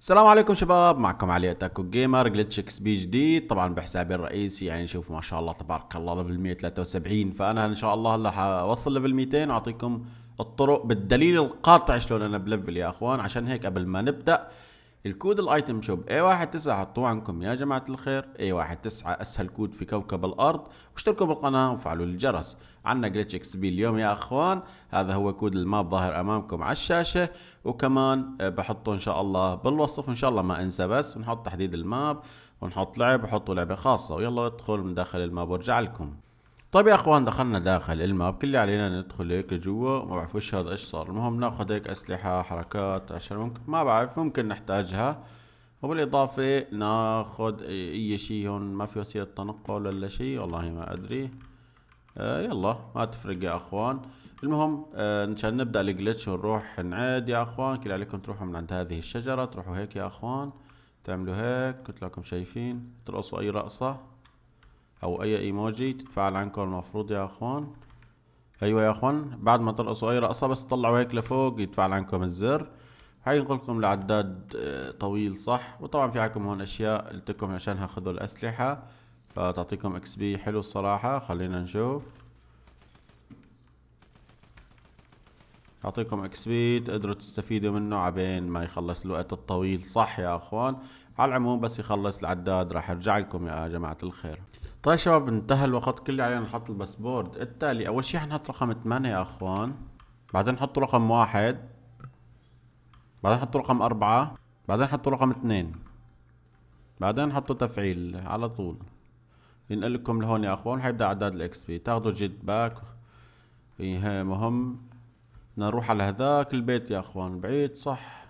السلام عليكم شباب معكم علي اتاكو جيمر جلتش اكس بي جديد طبعا بحسابي الرئيسي يعني شوف ما شاء الله تبارك الله ليفل 173 فانا ان شاء الله هلا حوصل ليفل 200 واعطيكم الطرق بالدليل القاطع شلون انا بلفل يا اخوان عشان هيك قبل ما نبدا الكود الايتم شوب اي 19 حطوه عندكم يا جماعة الخير اي 19 اسهل كود في كوكب الارض واشتركوا بالقناة وفعلوا الجرس عنا جلتش اكس بي اليوم يا اخوان هذا هو كود الماب ظاهر امامكم على الشاشة وكمان بحطه ان شاء الله بالوصف ان شاء الله ما انسى بس ونحط تحديد الماب ونحط لعب وحطوا لعبة خاصة ويلا ادخل من داخل الماب وارجع لكم طيب يا اخوان دخلنا داخل الماب كل اللي علينا ندخل هيك لجوا ما بعرف وش هذا ايش صار المهم ناخذ هيك اسلحه حركات عشان ممكن ما بعرف ممكن نحتاجها وبالاضافه ناخذ اي شيء هون ما في وسيله تنقل ولا شيء والله ما ادري آه يلا ما تفرق يا اخوان المهم مشان آه نبدا الجلتش ونروح نعيد يا اخوان كل عليكم تروحوا من عند هذه الشجره تروحوا هيك يا اخوان تعملوا هيك قلت لكم شايفين ترقصوا اي رقصه او اي ايموجي تتفاعل عنكم المفروض يا اخوان ايوه يا اخوان بعد ما ترقصوا اي رقصه بس تطلعوا هيك لفوق يتفاعل عنكم الزر حينقلكم لعداد آه، طويل صح وطبعا في عندكم هون اشياء قلتلكم عشان هاخذوا الاسلحه فتعطيكم اكس بي حلو الصراحه خلينا نشوف يعطيكم اكس بي تقدروا تستفيدوا منه عبين ما يخلص الوقت الطويل صح يا اخوان على العموم بس يخلص العداد راح ارجع لكم يا جماعه الخير طيب شباب انتهى الوقت كله علينا نحط الباسبورد التالي اول شي حنحط رقم 8 يا اخوان بعدين نحط رقم واحد بعدين نحط رقم أربعة بعدين نحط رقم 2 بعدين نحط تفعيل على طول ينقل لكم لهون يا اخوان حيبدا اعداد الاكس بي تاخذوا جيت باك إيه، مهم نروح على هذاك البيت يا اخوان بعيد صح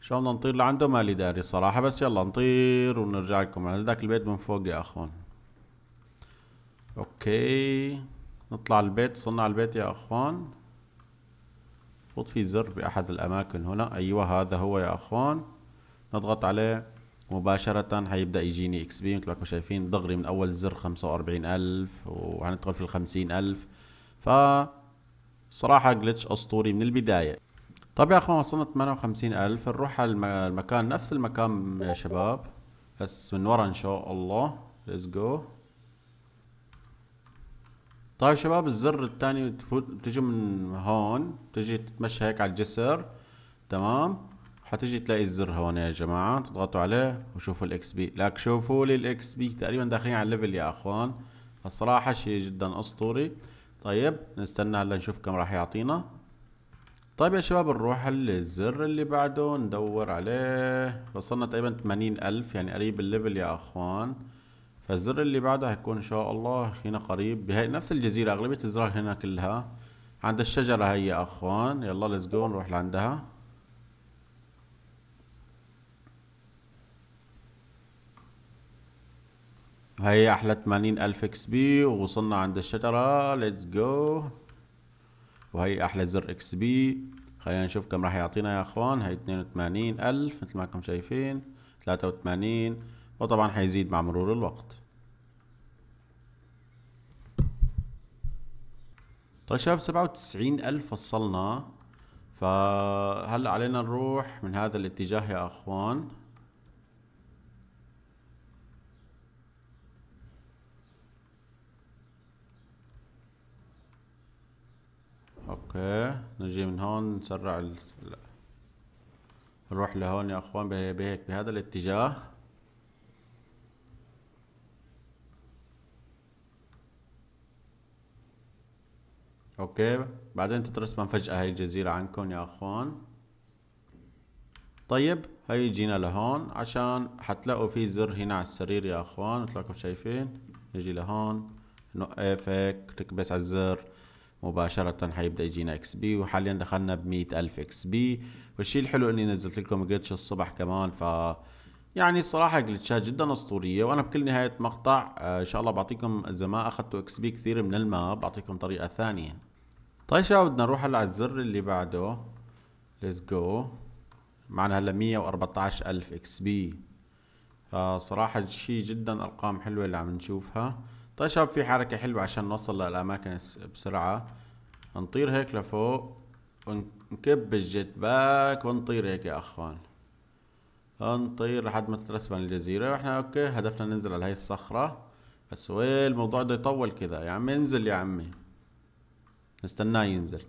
شلون نطير لعنده مالي داري صراحة بس يلا نطير ونرجع لكم على ذاك البيت من فوق يا اخوان اوكي نطلع البيت وصلنا على البيت يا اخوان فوت في زر باحد الاماكن هنا ايوه هذا هو يا اخوان نضغط عليه مباشرة حيبدأ يجيني اكس بي مثل ما شايفين دغري من اول زر خمسة واربعين الف وحندخل في الخمسين الف ف صراحة جلتش اسطوري من البداية طب يا اخوان وصلنا 58000 نروح على المكان نفس المكان يا شباب بس من ورا ان شاء الله ليتس جو طيب شباب الزر الثاني بتجي من هون بتجي تتمشى هيك على الجسر تمام حتجي تلاقي الزر هون يا جماعه تضغطوا عليه وشوفوا الاكس بي لك شوفوا لي الاكس بي تقريبا داخلين على الليفل يا اخوان فالصراحه شيء جدا اسطوري طيب نستنى هلا نشوف كم راح يعطينا طيب يا شباب نروح للزر اللي بعده ندور عليه وصلنا تقريبا 80 ألف يعني قريب الليفل يا أخوان فالزر اللي بعده هيكون إن شاء الله هنا قريب بهي نفس الجزيرة أغلبية الزرار هنا كلها عند الشجرة هي يا أخوان يلا ليتس جو نروح لعندها هي أحلى 80 ألف إكس بي ووصلنا عند الشجرة ليتس جو وهي احلى زر اكس بي خلينا نشوف كم راح يعطينا يا اخوان هي 82 الف مثل ما انكم شايفين 83 وطبعا حيزيد مع مرور الوقت طيب شباب 97 الف وصلنا فهلا علينا نروح من هذا الاتجاه يا اخوان اوكي نجي من هون نسرع ال... نروح لهون يا اخوان بهيك بهذا الاتجاه اوكي بعدين تترسم فجأة هاي الجزيرة عنكم يا اخوان طيب هاي جينا لهون عشان حتلاقوا في زر هنا على السرير يا اخوان مثل ما شايفين نجي لهون نوقف هيك تكبس على الزر مباشرة حيبدأ يجينا اكس بي وحاليا دخلنا ب ألف اكس بي والشيء الحلو اني نزلت لكم جلتش الصبح كمان ف يعني الصراحة جلتشات جدا اسطورية وانا بكل نهاية مقطع آه، ان شاء الله بعطيكم اذا ما اخذتوا اكس بي كثير من الماب بعطيكم طريقة ثانية طيب شباب بدنا نروح هلا على الزر اللي بعده ليتس جو معنا هلا 114 ألف اكس بي فصراحة شيء جدا ارقام حلوة اللي عم نشوفها طيب شباب في حركة حلوة عشان نوصل للأماكن بسرعة نطير هيك لفوق ونكب الجيت باك ونطير هيك يا أخوان نطير لحد ما تترسبن الجزيرة واحنا اوكي هدفنا ننزل على هاي الصخرة بس ويل الموضوع بده يطول كذا يا عمي انزل يا عمي نستناه ينزل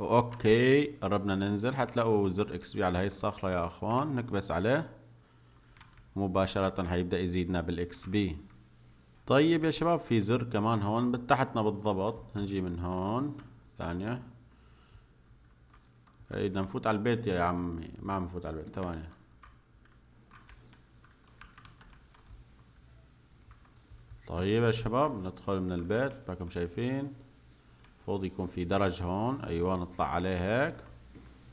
اوكي قربنا ننزل حتلاقوا زر اكس بي على هاي الصخرة يا اخوان نكبس عليه مباشرة هيبدأ يزيدنا بالاكس بي طيب يا شباب في زر كمان هون تحتنا بالضبط نجي من هون ثانية اي بدنا نفوت على البيت يا عمي ما عم نفوت على البيت ثواني طيب يا شباب ندخل من البيت باكم شايفين المفروض يكون في درج هون ايوه نطلع عليه هيك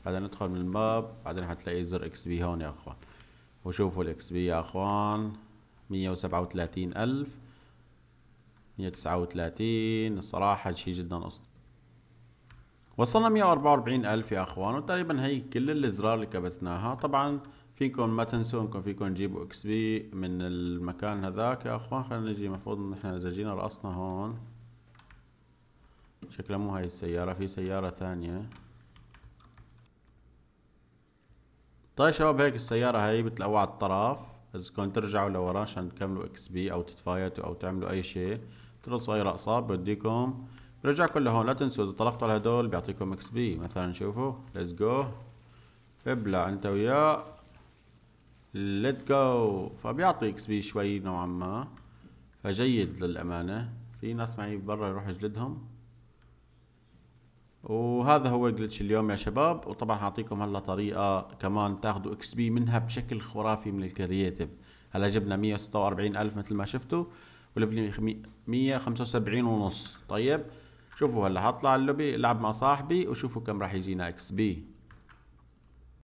بعدين ندخل من الباب بعدين حتلاقي زر اكس بي هون يا اخوان وشوفوا الاكس بي يا اخوان مية وسبعة وثلاثين الف مية تسعة وثلاثين الصراحة شيء جدا اسطوري وصلنا 144 ألف يا أخوان وتقريبا هي كل الأزرار اللي كبسناها طبعا فيكم ما تنسوا انكم فيكم تجيبوا اكس بي من المكان هذاك يا اخوان خلينا نجي المفروض ان احنا اذا جينا رقصنا هون شكلها مو هاي السيارة في سيارة ثانية طيب شباب هيك السيارة هاي بتلاقوها على الطرف اذا كنت ترجعوا لورا عشان تكملوا اكس بي او تتفايتوا او تعملوا اي شيء ترصوا اي رقصات بوديكم كل لهون لا تنسوا اذا طلقتوا على هدول بيعطيكم اكس بي مثلا شوفوا ليتس جو ابلع انت وياه ليتس جو فبيعطي اكس بي شوي نوعا ما فجيد للامانة في ناس معي برا يروح يجلدهم وهذا هو جلتش اليوم يا شباب وطبعا حاعطيكم هلا طريقه كمان تاخذوا اكس بي منها بشكل خرافي من الكرييتيف هلا جبنا 146 الف مثل ما شفتوا وليفلي 175 ونص طيب شوفوا هلا حطلع اللوبي العب مع صاحبي وشوفوا كم راح يجينا اكس بي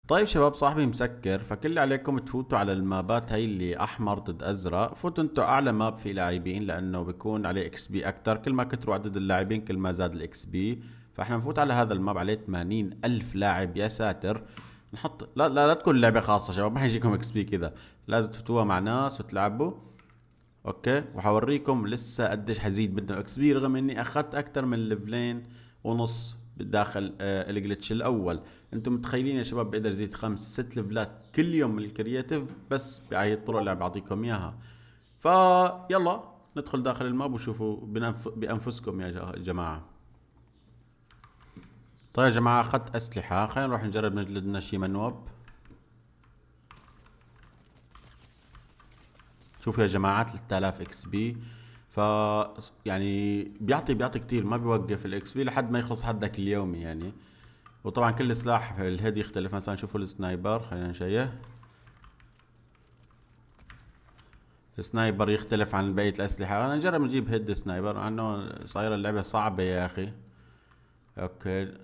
طيب شباب صاحبي مسكر فكل اللي عليكم تفوتوا على المابات هي اللي احمر ضد ازرق فوتوا انتوا اعلى ماب في لاعبين لانه بكون عليه اكس بي اكتر كل ما كتروا عدد اللاعبين كل ما زاد الاكس بي فاحنا بنفوت على هذا الماب عليه 80 ألف لاعب يا ساتر نحط لا لا لا تكون لعبه خاصه شباب ما حيجيكم اكس بي كذا لازم تفوتوها مع ناس وتلعبوا اوكي وحوريكم لسه قديش حزيد بدنا اكس بي رغم اني اخذت اكثر من ليفلين ونص داخل آه الجلتش الاول انتم متخيلين يا شباب بقدر زيد خمس ست ليفلات كل يوم من الكرياتيف بس بهي الطرق اللي عم بعطيكم اياها فيلا ندخل داخل الماب وشوفوا بانفسكم يا جماعه طيب يا جماعة أخذت أسلحة خلينا نروح نجرب نجلد لنا شي منوب شوفوا يا جماعة 3000 اكس بي ف يعني بيعطي بيعطي كتير ما بيوقف الاكس بي لحد ما يخلص حدك اليومي يعني وطبعا كل سلاح الهيد يختلف مثلا شوفوا السنايبر خلينا نشيه السنايبر يختلف عن بقية الأسلحة أنا نجرب نجيب هيد سنايبر مع إنه صايرة اللعبة صعبة يا أخي اوكي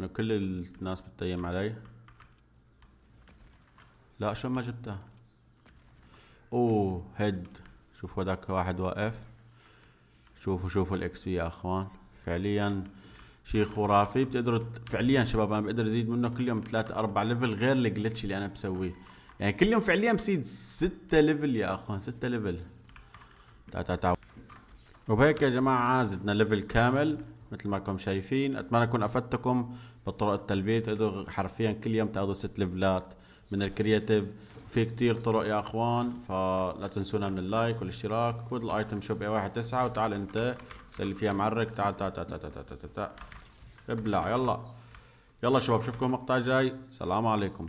انه كل الناس بتتيم علي لا شو ما جبتها اوه هيد شوفوا هذاك واحد واقف شوفوا شوفوا الاكس بي يا اخوان فعليا شيء خرافي بتقدروا فعليا شباب انا بقدر ازيد منه كل يوم 3 4 ليفل غير الجلتش اللي انا بسويه يعني كل يوم فعليا بزيد 6 ليفل يا اخوان 6 ليفل تا تا تا وبهيك يا جماعه زدنا ليفل كامل مثل ما كم شايفين اتمنى اكون افدتكم بطرق التلبيه تقدروا حرفيا كل يوم تاخذوا ست ليفلات من الكرياتيف في كتير طرق يا اخوان فلا تنسونا من اللايك والاشتراك كود الايتم شوب اي واحد تسعة وتعال انت اللي فيها معرك تعال تعال تعال تعال تعال تعال ابلع يلا يلا شباب شوفكم مقطع جاي سلام عليكم